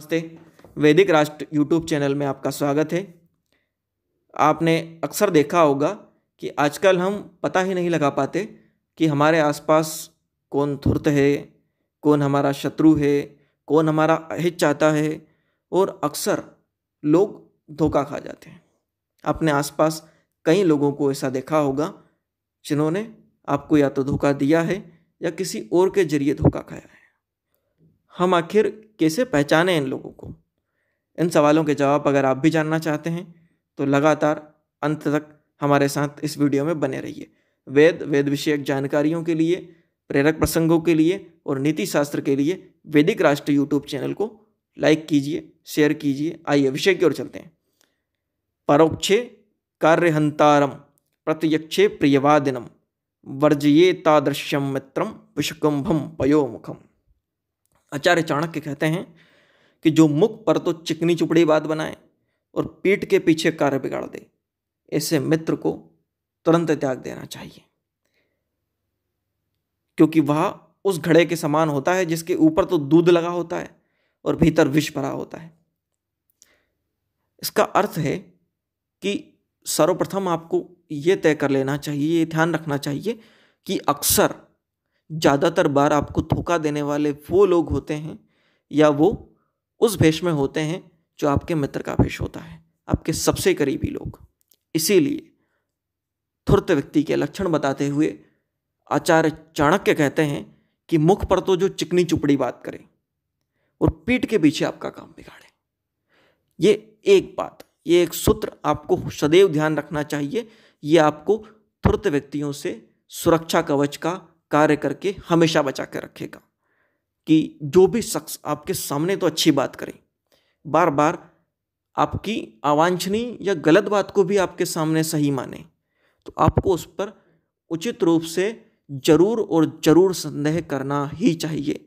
नमस्ते वैदिक Rashtra YouTube channel में आपका स्वागत है आपने अक्सर देखा होगा कि आजकल हम पता ही नहीं लगा पाते कि हमारे आसपास कौन धुर्त है कौन हमारा शत्रु है कौन हमारा अहित चाहता है और अक्सर लोग धोखा खा जाते हैं अपने आसपास कई लोगों को ऐसा देखा होगा जिन्होंने आपको या तो धोखा दिया है या किसी और के जरिए धोखा खाया है हम आखिर कैसे पहचाने इन लोगों को इन सवालों के जवाब अगर आप भी जानना चाहते हैं तो लगातार अंत तक हमारे साथ इस वीडियो में बने रहिए वेद वेद विषयक जानकारियों के लिए प्रेरक प्रसंगों के लिए और नीति शास्त्र के लिए वैदिक राष्ट्र यूट्यूब चैनल को लाइक कीजिए शेयर कीजिए आइए विषय की ओर चलते हैं परोक्षे कार्यहंतारम प्रत्यक्षे प्रियवादिनम वर्जये तादृश्यम मित्रम विषकुंभम पयोमुखम आचार्य चाणक्य कहते हैं कि जो मुख पर तो चिकनी चुपड़ी बात बनाए और पीठ के पीछे कार्य बिगाड़ दे ऐसे मित्र को तुरंत त्याग देना चाहिए क्योंकि वह उस घड़े के समान होता है जिसके ऊपर तो दूध लगा होता है और भीतर विष भरा होता है इसका अर्थ है कि सर्वप्रथम आपको ये तय कर लेना चाहिए ये ध्यान रखना चाहिए कि अक्सर ज़्यादातर बार आपको धोखा देने वाले वो लोग होते हैं या वो उस भेष में होते हैं जो आपके मित्र का भेष होता है आपके सबसे करीबी लोग इसीलिए थुर्त व्यक्ति के लक्षण बताते हुए आचार्य चाणक्य कहते हैं कि मुख पर तो जो चिकनी चुपड़ी बात करे और पीठ के पीछे आपका काम बिगाड़े ये एक बात ये एक सूत्र आपको सदैव ध्यान रखना चाहिए ये आपको थुर्त व्यक्तियों से सुरक्षा कवच का कार्य करके हमेशा बचा के रखेगा कि जो भी शख्स आपके सामने तो अच्छी बात करे बार बार आपकी अवांछनीय या गलत बात को भी आपके सामने सही माने तो आपको उस पर उचित रूप से जरूर और जरूर संदेह करना ही चाहिए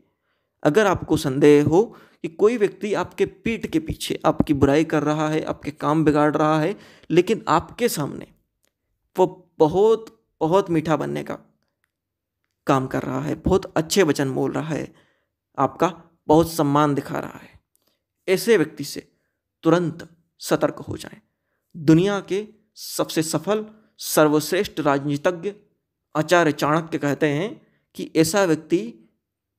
अगर आपको संदेह हो कि कोई व्यक्ति आपके पीठ के पीछे आपकी बुराई कर रहा है आपके काम बिगाड़ रहा है लेकिन आपके सामने वो बहुत बहुत मीठा बनने का काम कर रहा है बहुत अच्छे वचन बोल रहा है आपका बहुत सम्मान दिखा रहा है ऐसे व्यक्ति से तुरंत सतर्क हो जाएं। दुनिया के सबसे सफल सर्वश्रेष्ठ राजनीतिज्ञ आचार्य चाणक्य कहते हैं कि ऐसा व्यक्ति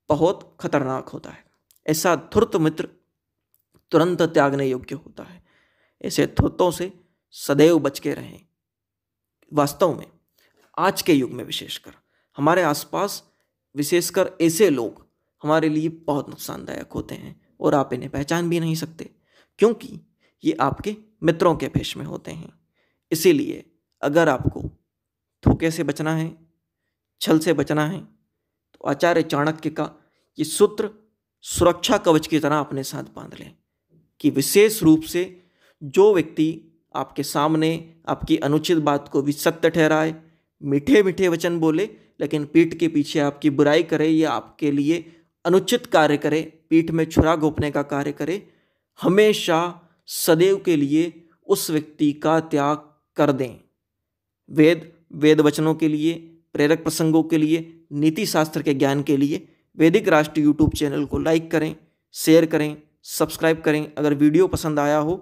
बहुत खतरनाक होता है ऐसा धुर्त मित्र तुरंत त्यागने योग्य होता है ऐसे धुर्तों से सदैव बच के रहें वास्तव में आज के युग में विशेषकर हमारे आसपास विशेषकर ऐसे लोग हमारे लिए बहुत नुकसानदायक होते हैं और आप इन्हें पहचान भी नहीं सकते क्योंकि ये आपके मित्रों के भेष में होते हैं इसीलिए अगर आपको धोखे से बचना है छल से बचना है तो आचार्य चाणक्य का ये सूत्र सुरक्षा कवच की तरह अपने साथ बांध लें कि विशेष रूप से जो व्यक्ति आपके सामने आपकी अनुचित बात को भी सत्य ठहराए मीठे मीठे वचन बोले लेकिन पीठ के पीछे आपकी बुराई करे या आपके लिए अनुचित कार्य करे पीठ में छुरा घोपने का कार्य करे हमेशा सदैव के लिए उस व्यक्ति का त्याग कर दें वेद वेद वचनों के लिए प्रेरक प्रसंगों के लिए नीति शास्त्र के ज्ञान के लिए वैदिक राष्ट्र यूट्यूब चैनल को लाइक करें शेयर करें सब्सक्राइब करें अगर वीडियो पसंद आया हो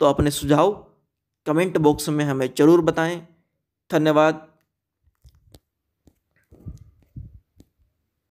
तो अपने सुझाव कमेंट बॉक्स में हमें ज़रूर बताएं धन्यवाद